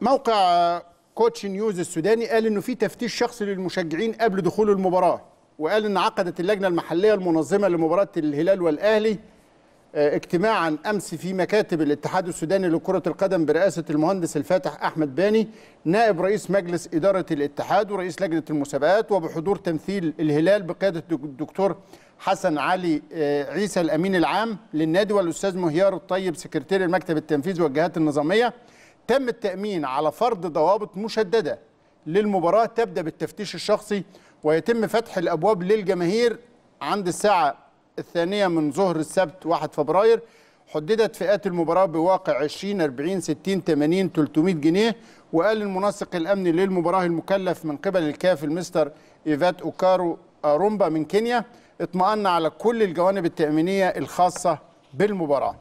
موقع كوتش نيوز السوداني قال انه في تفتيش شخصي للمشجعين قبل دخول المباراه وقال ان عقدت اللجنه المحليه المنظمه لمباراه الهلال والاهلي آه، اجتماعا امس في مكاتب الاتحاد السوداني لكره القدم برئاسه المهندس الفاتح احمد باني نائب رئيس مجلس اداره الاتحاد ورئيس لجنه المسابقات وبحضور تمثيل الهلال بقياده الدكتور حسن علي آه، عيسى الامين العام للنادي والاستاذ مهيار الطيب سكرتير المكتب التنفيذي والجهات النظاميه تم التأمين على فرض ضوابط مشددة للمباراة تبدأ بالتفتيش الشخصي ويتم فتح الأبواب للجماهير عند الساعة الثانية من ظهر السبت 1 فبراير حددت فئات المباراة بواقع 20 40 60 80 300 جنيه وقال المنسق الأمني للمباراة المكلف من قبل الكاف المستر إيفات أوكارو أرومبا من كينيا اطمأن على كل الجوانب التأمينية الخاصة بالمباراة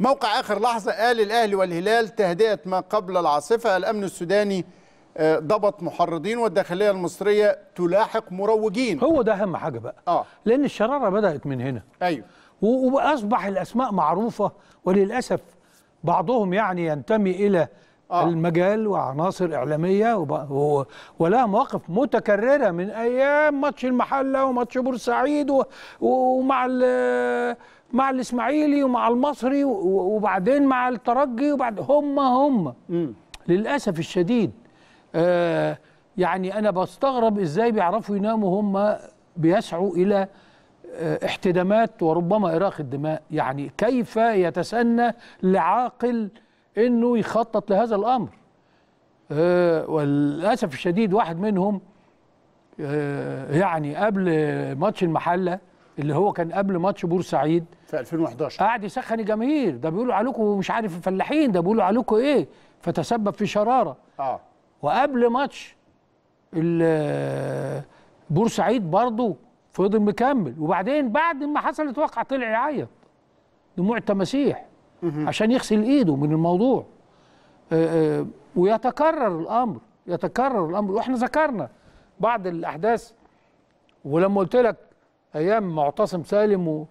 موقع آخر لحظة قال الأهلي والهلال تهدئة ما قبل العاصفة الأمن السوداني آه، ضبط محرضين والداخلية المصرية تلاحق مروجين هو ده أهم حاجة بقى آه. لأن الشرارة بدأت من هنا أيوه وأصبح الأسماء معروفة وللأسف بعضهم يعني ينتمي إلى آه. المجال وعناصر إعلامية وب... و... ولها مواقف متكررة من أيام ماتش المحلة وماتش بورسعيد و... ومع ال... مع الإسماعيلي ومع المصري و... وبعدين مع الترجي وبعد هم هم م. للأسف الشديد آه يعني أنا بستغرب إزاي بيعرفوا يناموا هم بيسعوا إلى آه، احتدامات وربما إراق الدماء يعني كيف يتسنى لعاقل انه يخطط لهذا الامر آه وللاسف الشديد واحد منهم آه يعني قبل ماتش المحله اللي هو كان قبل ماتش بورسعيد في 2011 قعد يسخن الجماهير ده بيقولوا عليكم مش عارف الفلاحين ده بيقولوا عليكم ايه فتسبب في شراره اه وقبل ماتش آه، بورسعيد برضه فضل مكمل وبعدين بعد ما حصلت واقعه طلع يعيط دموع التماسيح عشان يغسل ايده من الموضوع آه، آه، ويتكرر الامر يتكرر الامر واحنا ذكرنا بعض الاحداث ولما قلت لك ايام معتصم سالم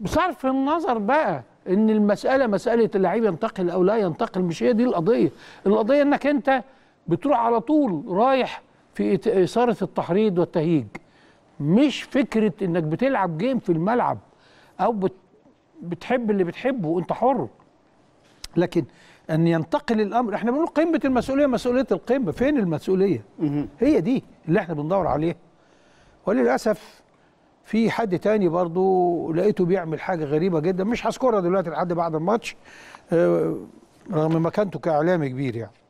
بصرف النظر بقى ان المساله مساله اللعيب ينتقل او لا ينتقل مش هي دي القضيه القضيه انك انت بتروح على طول رايح في اثاره التحريض والتهيج مش فكره انك بتلعب جيم في الملعب او بت بتحب اللي بتحبه وانت حر لكن ان ينتقل الامر احنا بنقول قمه المسؤوليه مسؤوليه القمه فين المسؤوليه هي دي اللي احنا بندور عليها وللاسف في حد تاني برضو لقيته بيعمل حاجه غريبه جدا مش هذكرها دلوقتي لحد بعد الماتش آه، رغم مكانته كاعلامي كبير يعني